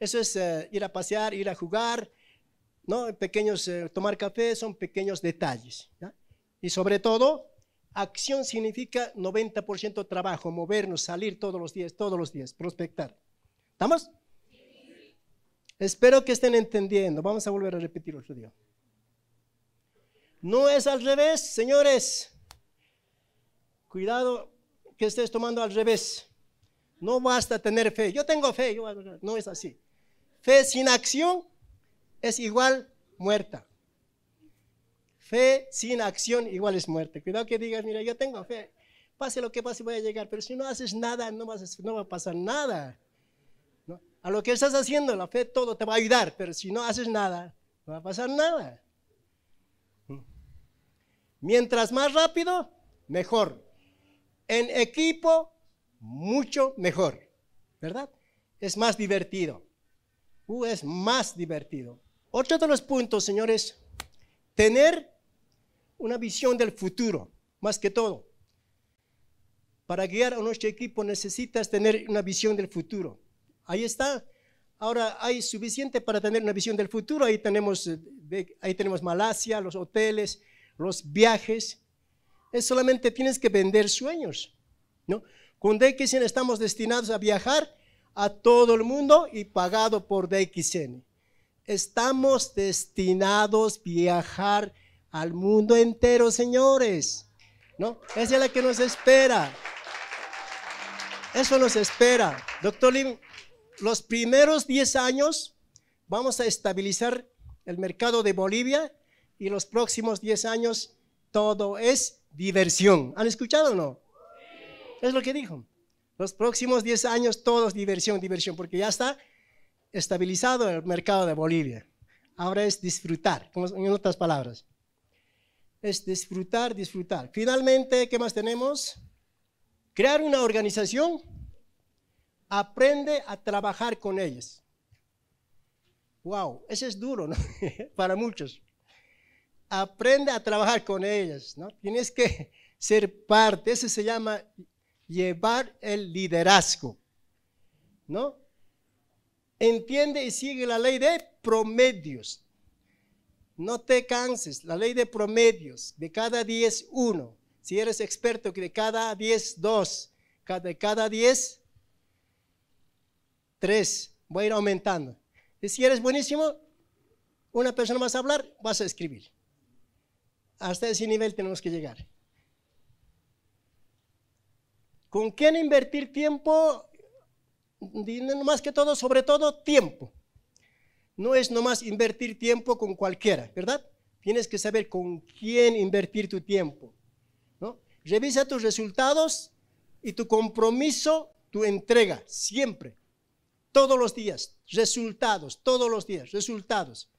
Eso es eh, ir a pasear, ir a jugar, ¿no? Pequeños, eh, tomar café, son pequeños detalles. Y sobre todo, acción significa 90% trabajo, movernos, salir todos los días, todos los días, prospectar. ¿Estamos? Espero que estén entendiendo. Vamos a volver a repetir otro día. No es al revés, señores. Cuidado que estés tomando al revés. No basta tener fe. Yo tengo fe, no es así. Fe sin acción es igual muerta. Fe sin acción igual es muerte. Cuidado que digas, mira, yo tengo fe. Pase lo que pase, voy a llegar. Pero si no haces nada, no, va a pasar nada. A lo que estás haciendo, la fe todo te va a ayudar. Pero si no haces nada, no va a pasar nada. ¿Mm? Mientras más rápido, mejor. En equipo, mucho mejor. ¿Verdad? Es más divertido es más divertido. Otro de los puntos, señores, tener una visión del futuro, más que todo. Para guiar a nuestro equipo necesitas tener una visión del futuro. Ahí está. Ahora hay suficiente para tener una visión del futuro. Ahí tenemos, eh, ahí tenemos Malasia, los hoteles, los viajes. Es solamente tienes que vender sueños. ¿no? Con no estamos destinados a viajar a todo el mundo y pagado por DXN. Estamos destinados a viajar al mundo entero, señores. ¿No? Esa es la que nos espera. Eso nos espera. Doctor Lim, los primeros 10 años vamos a estabilizar el mercado de Bolivia y los próximos 10 años todo es diversión. ¿Han escuchado o no? Es lo que dijo. Los próximos 10 años, todos diversión, diversión, porque ya está estabilizado el mercado de Bolivia. Ahora es disfrutar, en otras palabras. Es disfrutar, disfrutar. Finalmente, ¿qué más tenemos? Crear una organización. Aprende a trabajar con ellas. Wow, eso es duro ¿no? para muchos. Aprende a trabajar con ellas, ¿no? Tienes que ser parte, Ese se llama llevar el liderazgo. ¿No? Entiende y sigue la ley de promedios. No te canses, la ley de promedios. De cada 10, uno. Si eres experto, de cada 10, dos. De cada 10, 3. Voy a ir aumentando. Y si eres buenísimo, una persona más a hablar, vas a escribir. Hasta ese nivel tenemos que llegar. ¿Con quién invertir tiempo? Más que todo, sobre todo, tiempo. No es nomás invertir tiempo con cualquiera, ¿verdad? Tienes que saber con quién invertir tu tiempo. ¿no? Revisa tus resultados y tu compromiso, tu entrega, siempre. Todos los días, resultados, todos los días, resultados.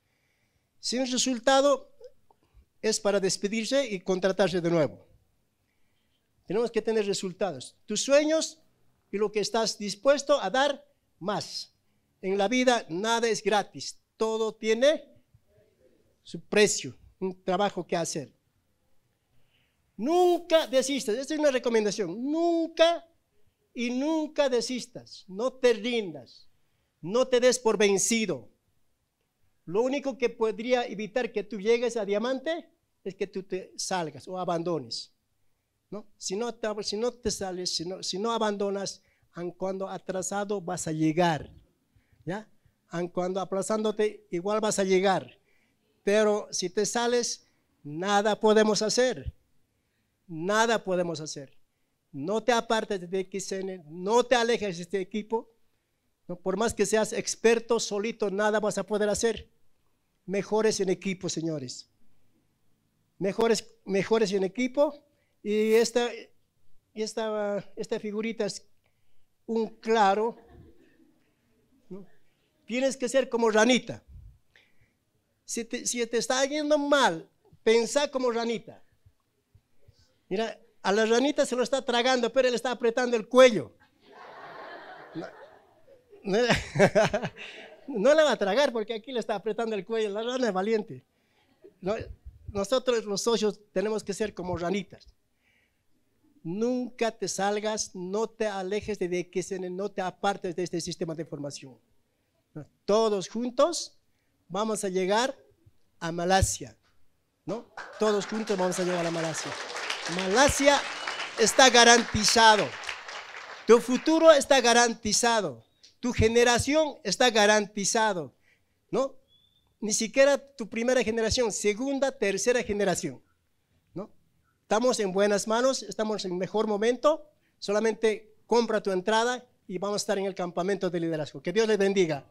Sin resultado es para despedirse y contratarse de nuevo. Tenemos que tener resultados. Tus sueños y lo que estás dispuesto a dar más. En la vida nada es gratis. Todo tiene su precio, un trabajo que hacer. Nunca desistas. Esta es una recomendación. Nunca y nunca desistas. No te rindas. No te des por vencido. Lo único que podría evitar que tú llegues a diamante es que tú te salgas o abandones. ¿no? Si, no te, si no te sales, si no, abandonas, aun cuando atrasado vas a llegar, ¿ya? Aun cuando aplazándote, igual vas a llegar. Pero si te sales, nada podemos hacer. Nada podemos hacer. No te apartes de XN, no te alejes de este equipo. ¿no? Por más que seas experto solito, nada vas a poder hacer. Mejores en equipo, señores. Mejores, mejores en equipo y esta, esta, figurita es un claro. Tienes que ser como ranita. Si te, está yendo mal, pensá como ranita. Mira, a la ranita se lo está tragando, pero él está apretando el cuello. No, la va a tragar porque aquí le está apretando el cuello. La rana es valiente. nosotros los socios tenemos que ser como ranitas. Nunca te salgas, no te alejes de que no te apartes de este sistema de formación. Todos juntos vamos a llegar a Malasia, ¿no? Todos juntos vamos a llegar a Malasia. Malasia está garantizado. Tu futuro está garantizado. Tu generación está garantizado, ¿no? Ni siquiera tu primera generación, segunda, tercera generación. Estamos en buenas manos, estamos en mejor momento. Solamente compra tu entrada y vamos a estar en el campamento de liderazgo. Que Dios les bendiga.